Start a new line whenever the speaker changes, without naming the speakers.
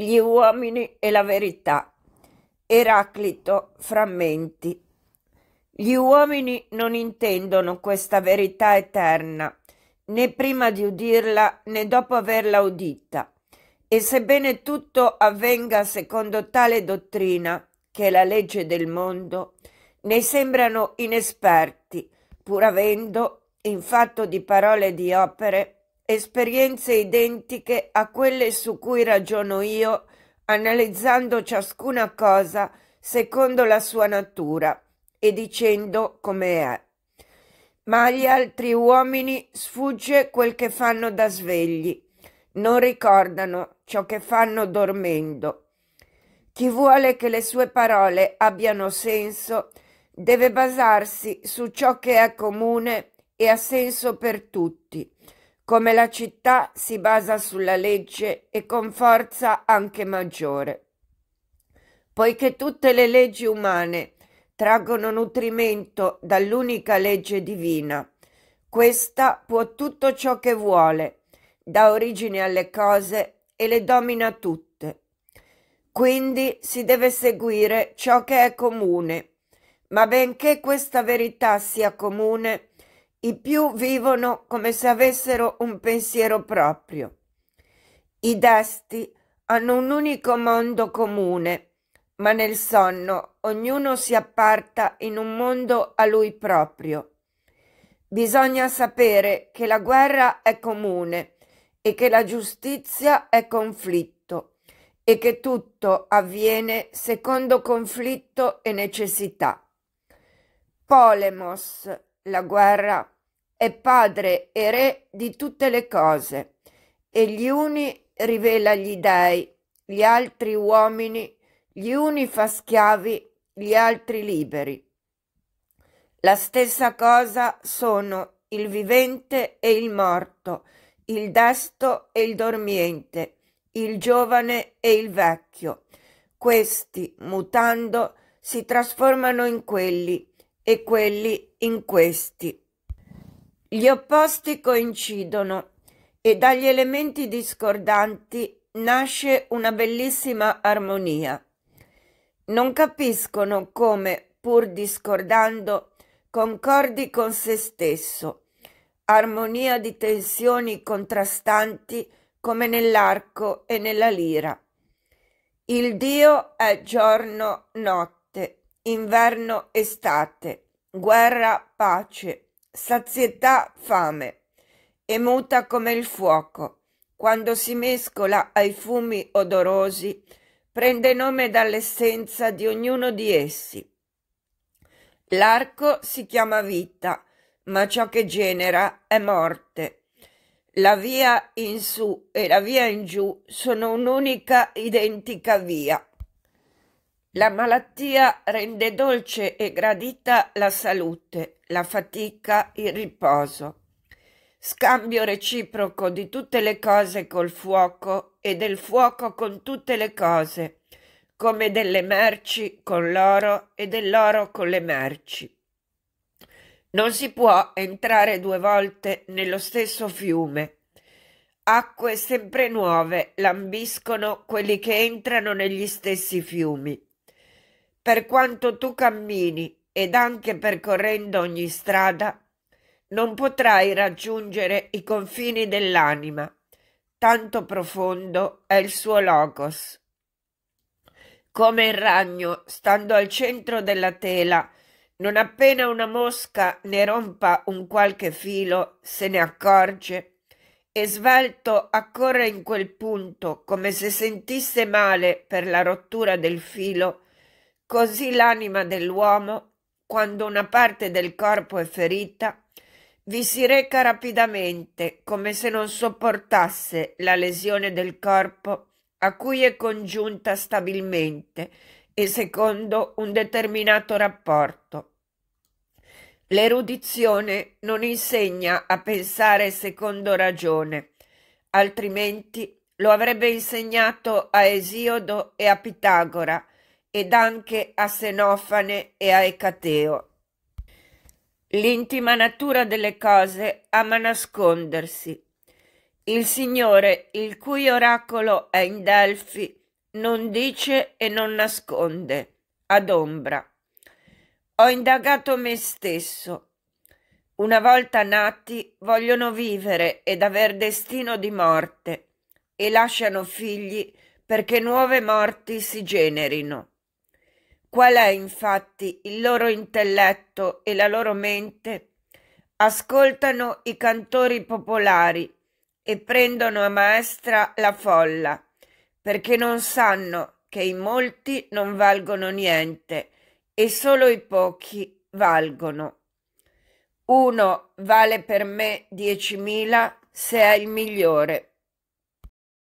Gli uomini e la verità. Eraclito, frammenti. Gli uomini non intendono questa verità eterna, né prima di udirla né dopo averla udita. E sebbene tutto avvenga secondo tale dottrina, che è la legge del mondo, ne sembrano inesperti, pur avendo, in fatto di parole e di opere, esperienze identiche a quelle su cui ragiono io, analizzando ciascuna cosa secondo la sua natura e dicendo come è. Ma agli altri uomini sfugge quel che fanno da svegli, non ricordano ciò che fanno dormendo. Chi vuole che le sue parole abbiano senso deve basarsi su ciò che è comune e ha senso per tutti come la città si basa sulla legge e con forza anche maggiore. Poiché tutte le leggi umane traggono nutrimento dall'unica legge divina, questa può tutto ciò che vuole, dà origine alle cose e le domina tutte. Quindi si deve seguire ciò che è comune, ma benché questa verità sia comune, i più vivono come se avessero un pensiero proprio. I desti hanno un unico mondo comune, ma nel sonno ognuno si apparta in un mondo a lui proprio. Bisogna sapere che la guerra è comune e che la giustizia è conflitto e che tutto avviene secondo conflitto e necessità. Polemos la guerra è padre e re di tutte le cose e gli uni rivela gli dèi, gli altri uomini, gli uni fa schiavi, gli altri liberi. La stessa cosa sono il vivente e il morto, il desto e il dormiente, il giovane e il vecchio. Questi, mutando, si trasformano in quelli e quelli in questi. Gli opposti coincidono e dagli elementi discordanti nasce una bellissima armonia. Non capiscono come, pur discordando, concordi con se stesso. Armonia di tensioni contrastanti come nell'arco e nella lira. Il Dio è giorno-notte inverno, estate, guerra, pace, sazietà, fame, e muta come il fuoco, quando si mescola ai fumi odorosi, prende nome dall'essenza di ognuno di essi. L'arco si chiama vita, ma ciò che genera è morte. La via in su e la via in giù sono un'unica identica via. La malattia rende dolce e gradita la salute, la fatica, il riposo. Scambio reciproco di tutte le cose col fuoco e del fuoco con tutte le cose, come delle merci con l'oro e dell'oro con le merci. Non si può entrare due volte nello stesso fiume acque sempre nuove lambiscono quelli che entrano negli stessi fiumi per quanto tu cammini ed anche percorrendo ogni strada, non potrai raggiungere i confini dell'anima, tanto profondo è il suo logos. Come il ragno, stando al centro della tela, non appena una mosca ne rompa un qualche filo, se ne accorge e svelto accorre in quel punto come se sentisse male per la rottura del filo Così l'anima dell'uomo, quando una parte del corpo è ferita, vi si reca rapidamente, come se non sopportasse la lesione del corpo a cui è congiunta stabilmente e secondo un determinato rapporto. L'erudizione non insegna a pensare secondo ragione, altrimenti lo avrebbe insegnato a Esiodo e a Pitagora, ed anche a Senofane e a Ecateo. L'intima natura delle cose ama nascondersi. Il Signore, il cui oracolo è in Delfi, non dice e non nasconde, adombra. Ho indagato me stesso. Una volta nati vogliono vivere ed aver destino di morte e lasciano figli perché nuove morti si generino. Qual è infatti il loro intelletto e la loro mente? Ascoltano i cantori popolari e prendono a maestra la folla, perché non sanno che i molti non valgono niente e solo i pochi valgono. Uno vale per me diecimila se è il migliore.